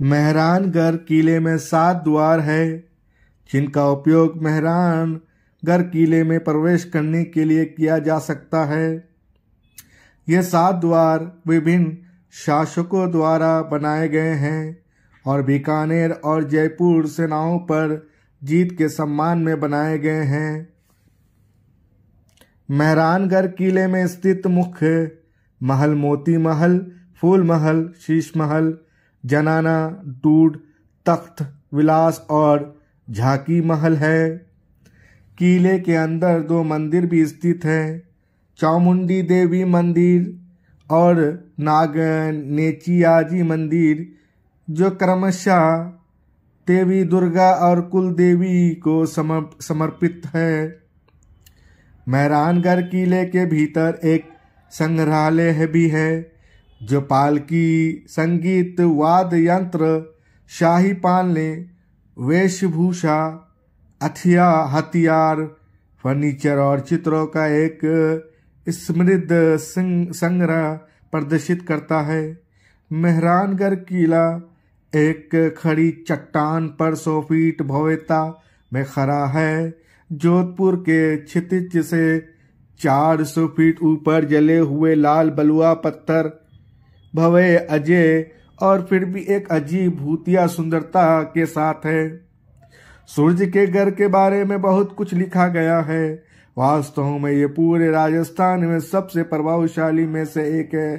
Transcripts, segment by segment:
मेहरानगढ़ किले में सात द्वार है जिनका उपयोग मेहरानगढ़ किले में प्रवेश करने के लिए किया जा सकता है ये सात द्वार विभिन्न शासकों द्वारा बनाए गए हैं और बीकानेर और जयपुर सेनाओं पर जीत के सम्मान में बनाए गए हैं मेहरानगढ़ किले में स्थित मुख्य महल मोती महल फूल महल शीश महल जनाना टूट तख्त विलास और झाकी महल है किले के अंदर दो मंदिर भी स्थित हैं चामुंडी देवी मंदिर और नाग नेचियाजी मंदिर जो क्रमशः देवी दुर्गा और कुल देवी को समर्पित है मेहरानगढ़ किले के भीतर एक संग्रहालय भी है जो पालकी संगीत वाद यंत्र शाही पालने वेशभूषा अथिया हथियार फर्नीचर और चित्रों का एक समृद्ध संग्रह प्रदर्शित करता है मेहरानगढ़ किला एक खड़ी चट्टान पर सौ फीट भव्यता में खड़ा है जोधपुर के क्षितिज से चार सौ फीट ऊपर जले हुए लाल बलुआ पत्थर भवे अजय और फिर भी एक अजीब भूतिया सुंदरता के साथ है सूर्य के घर के बारे में बहुत कुछ लिखा गया है वास्तव में ये पूरे राजस्थान में सबसे प्रभावशाली में से एक है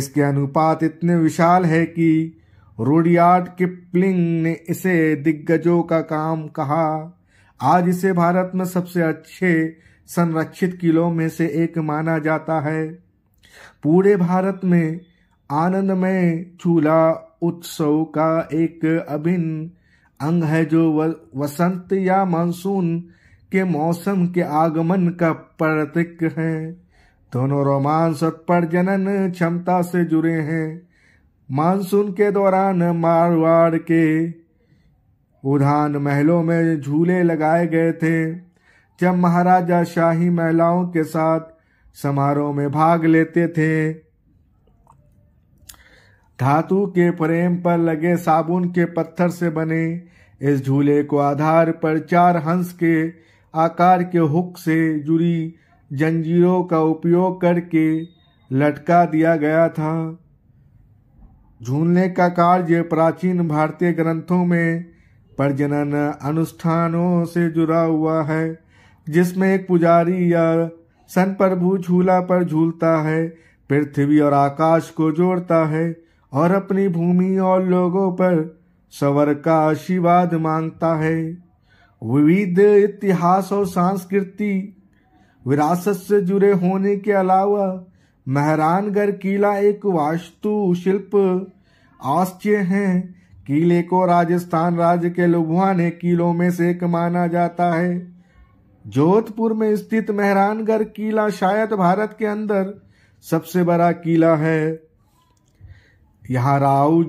इसके अनुपात इतने विशाल है कि रोडियार्ड किपलिंग ने इसे दिग्गजों का काम कहा आज इसे भारत में सबसे अच्छे संरक्षित किलों में से एक माना जाता है पूरे भारत में आनंदमय झूला उत्सव का एक अभिन्न अंग है जो वसंत या मानसून के मौसम के आगमन का प्रतीक है दोनों रोमांस और प्रजनन क्षमता से जुड़े हैं मानसून के दौरान मारवाड़ के उधान महलों में झूले लगाए गए थे जब महाराजा शाही महिलाओं के साथ समारोह में भाग लेते थे धातु के प्रेम पर लगे साबुन के पत्थर से बने इस झूले को आधार पर चार हंस के आकार के हुक से जुड़ी जंजीरों का उपयोग करके लटका दिया गया था झूलने का कार्य प्राचीन भारतीय ग्रंथों में प्रजनन अनुष्ठानों से जुड़ा हुआ है जिसमें एक पुजारी या सन प्रभु झूला पर झूलता है पृथ्वी और आकाश को जोड़ता है और अपनी भूमि और लोगों पर सवर का आशीर्वाद मांगता है विविध इतिहास और सांस्कृति विरासत से जुड़े होने के अलावा मेहरानगढ़ किला एक वास्तु शिल्प आश्चर्य है किले को राजस्थान राज्य के ने किलों में से एक माना जाता है जोधपुर में स्थित मेहरानगढ़ किला शायद भारत के अंदर सबसे बड़ा किला है यहाँ राउज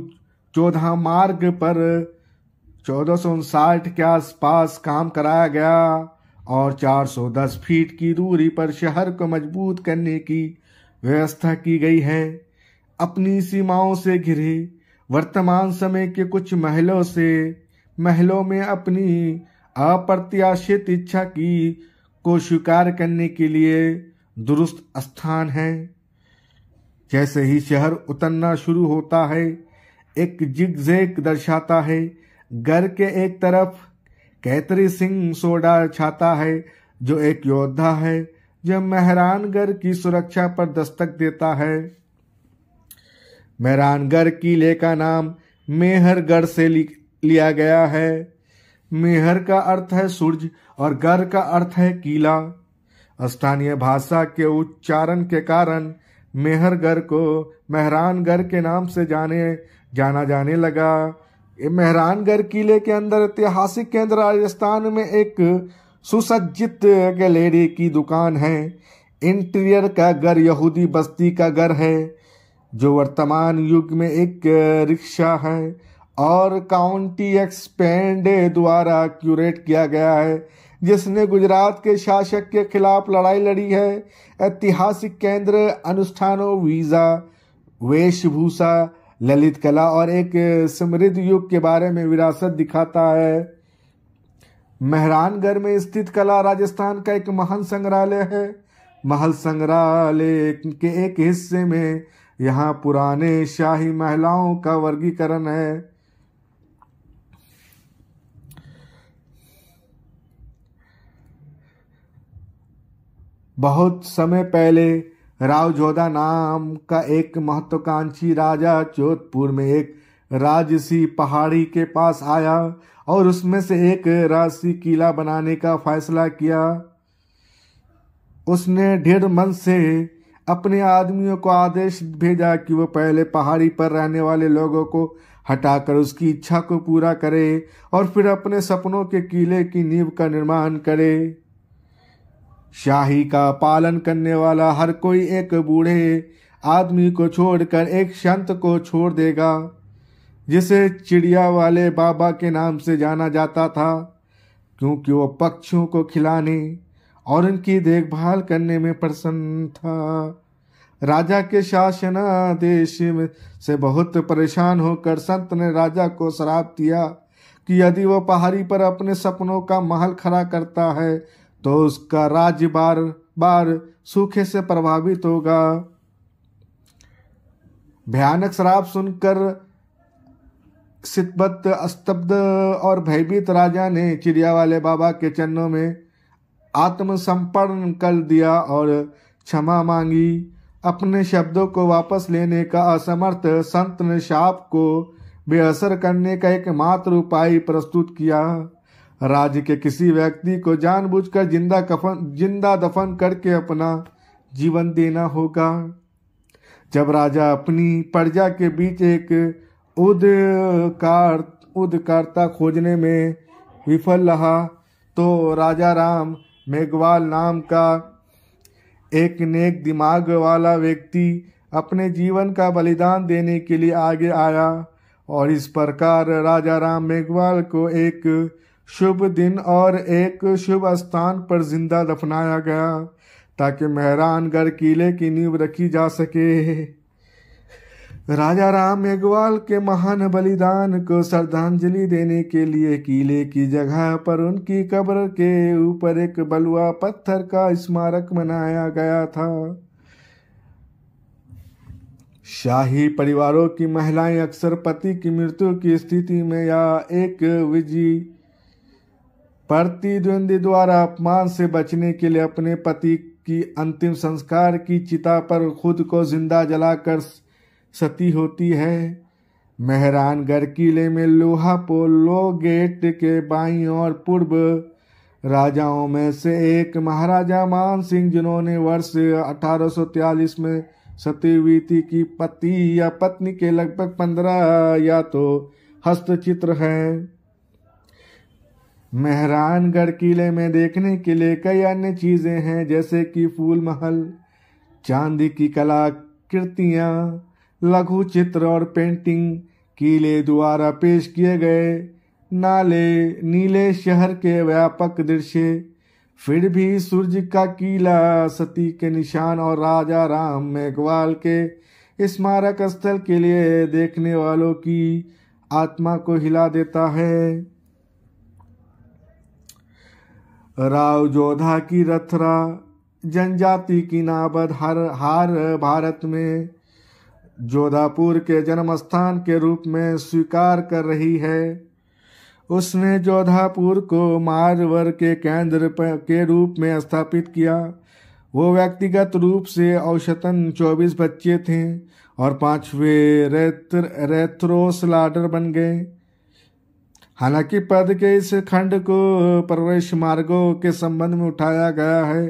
चौदह मार्ग पर चौदह के आसपास काम कराया गया और 410 फीट की दूरी पर शहर को मजबूत करने की व्यवस्था की गई है अपनी सीमाओं से घिरे वर्तमान समय के कुछ महलों से महलों में अपनी अप्रत्याशित इच्छा की को स्वीकार करने के लिए दुरुस्त स्थान है जैसे ही शहर उतरना शुरू होता है एक जिगजेक दर्शाता है घर के एक तरफ कैतरी सिंह सोडा छाता है जो एक योद्धा है जो मेहरानगढ़ की सुरक्षा पर दस्तक देता है मेहरानगढ़ किले का नाम मेहरगढ़ से लिया गया है मेहर का अर्थ है सूरज और गढ़ का अर्थ है किला स्थानीय भाषा के उच्चारण के कारण मेहरगर को मेहरानगर के नाम से जाने जाना जाने लगा मेहरानगर किले के अंदर ऐतिहासिक केंद्र राजस्थान में एक सुसज्जित गैलेरी की दुकान है इंटीरियर का घर यहूदी बस्ती का घर है जो वर्तमान युग में एक रिक्शा है और काउंटी एक्सपेंडे द्वारा क्यूरेट किया गया है जिसने गुजरात के शासक के खिलाफ लड़ाई लड़ी है ऐतिहासिक केंद्र अनुष्ठानों वीज़ा वेशभूषा ललित कला और एक समृद्ध युग के बारे में विरासत दिखाता है मेहरानगढ़ में स्थित कला राजस्थान का एक महान संग्रहालय है महल संग्रहालय के एक हिस्से में यहाँ पुराने शाही महिलाओं का वर्गीकरण है बहुत समय पहले रावजोधा नाम का एक महत्वाकांक्षी राजा जोधपुर में एक राजसी पहाड़ी के पास आया और उसमें से एक राजसी किला बनाने का फैसला किया उसने ढेर मन से अपने आदमियों को आदेश भेजा कि वो पहले पहाड़ी पर रहने वाले लोगों को हटाकर उसकी इच्छा को पूरा करे और फिर अपने सपनों के किले की नींव का निर्माण करे शाही का पालन करने वाला हर कोई एक बूढ़े आदमी को छोड़कर एक संत को छोड़ देगा जिसे चिड़िया वाले बाबा के नाम से जाना जाता था क्योंकि वो पक्षियों को खिलाने और उनकी देखभाल करने में प्रसन्न था राजा के शासनादेश में से बहुत परेशान होकर संत ने राजा को श्राप दिया कि यदि वह पहाड़ी पर अपने सपनों का महल खड़ा करता है तो उसका राज्य बार बार सूखे से प्रभावित होगा भयानक शराब सुनकर सिद्धत स्तब्ध और भयभीत राजा ने चिड़िया वाले बाबा के चरणों में आत्मसमर्पण कर दिया और क्षमा मांगी अपने शब्दों को वापस लेने का असमर्थ संत ने शाप को बेअसर करने का एकमात्र उपाय प्रस्तुत किया राज्य के किसी व्यक्ति को जानबूझकर जिंदा कफन जिंदा दफन करके अपना जीवन देना होगा जब राजा अपनी प्रजा के बीच एक उदकार उदकारता खोजने में विफल रहा तो राजा राम मेघवाल नाम का एक नेक दिमाग वाला व्यक्ति अपने जीवन का बलिदान देने के लिए आगे आया और इस प्रकार राजा राम मेघवाल को एक शुभ दिन और एक शुभ स्थान पर जिंदा दफनाया गया ताकि मेहरानगढ़ किले की नींव रखी जा सके राजा राम मेघवाल के महान बलिदान को श्रद्धांजलि देने के लिए किले की जगह पर उनकी कब्र के ऊपर एक बलुआ पत्थर का स्मारक बनाया गया था शाही परिवारों की महिलाएं अक्सर पति की मृत्यु की स्थिति में या एक विजी प्रतिद्वंदी द्वारा अपमान से बचने के लिए अपने पति की अंतिम संस्कार की चिता पर खुद को जिंदा जलाकर सती होती है मेहरानगढ़ किले में पोलो गेट के बाई और पूर्व राजाओं में से एक महाराजा मान सिंह जिन्होंने वर्ष अठारह में सत्यवीति की पति या पत्नी के लगभग पंद्रह या तो हस्तचित्र हैं मेहरानगढ़ किले में देखने के लिए कई अन्य चीज़ें हैं जैसे कि फूल महल चांदी की कलाकृतियाँ लघु चित्र और पेंटिंग किले द्वारा पेश किए गए नाले नीले शहर के व्यापक दृश्य फिर भी सूर्य का किला सती के निशान और राजा राम मेघवाल के स्मारक स्थल के लिए देखने वालों की आत्मा को हिला देता है राव जोधा की रथरा जनजाति की नाबद हर हार भारत में जोधापुर के जन्म स्थान के रूप में स्वीकार कर रही है उसने जोधापुर को मारवर के केंद्र के रूप में स्थापित किया वो व्यक्तिगत रूप से औसतन चौबीस बच्चे थे और पांचवे रेत्र रेथ्रोसलाडर बन गए हालांकि पद के इस खंड को प्रवेश मार्गों के संबंध में उठाया गया है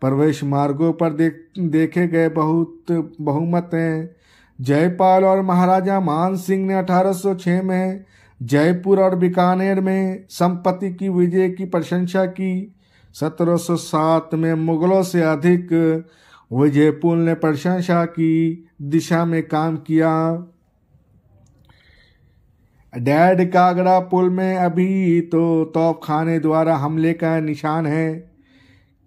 प्रवेश मार्गों पर देख देखे गए बहुत बहुमत हैं जयपाल और महाराजा मान सिंह ने 1806 में जयपुर और बीकानेर में संपत्ति की विजय की प्रशंसा की 1707 में मुगलों से अधिक विजयपुल ने प्रशंसा की दिशा में काम किया डैड कागड़ा पुल में अभी तो तोप खाने द्वारा हमले का निशान है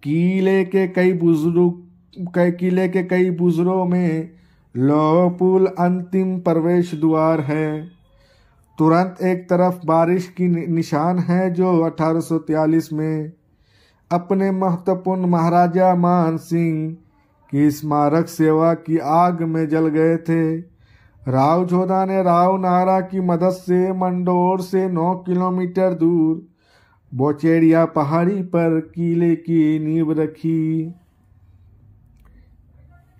किले के कई बुजुर्ग किले के कई बुजुर्गों में लौह पुल अंतिम प्रवेश द्वार है तुरंत एक तरफ बारिश की निशान है जो 1843 में अपने महत्वपूर्ण महाराजा मान सिंह की स्मारक सेवा की आग में जल गए थे राव जोधा ने राव नारा की मदद से मंडोर से नौ किलोमीटर दूर बोचेड़िया पहाड़ी पर किले की नींव रखी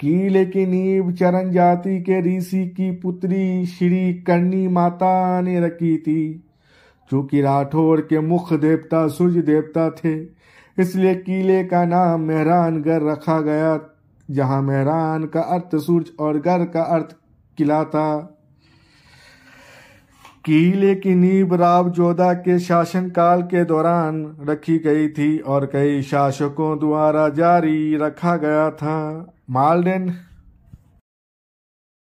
किले की नींव चरण जाति के ऋषि की पुत्री श्री कर्णी माता ने रखी थी चूंकि राठौर के मुख्य देवता सूर्य देवता थे इसलिए किले का नाम मेहरानगढ़ रखा गया जहां मेहरान का अर्थ सूर्य और घर का अर्थ किला था किले की नींब राव जोधा के शासनकाल के दौरान रखी गई थी और कई शासकों द्वारा जारी रखा गया था मालडेन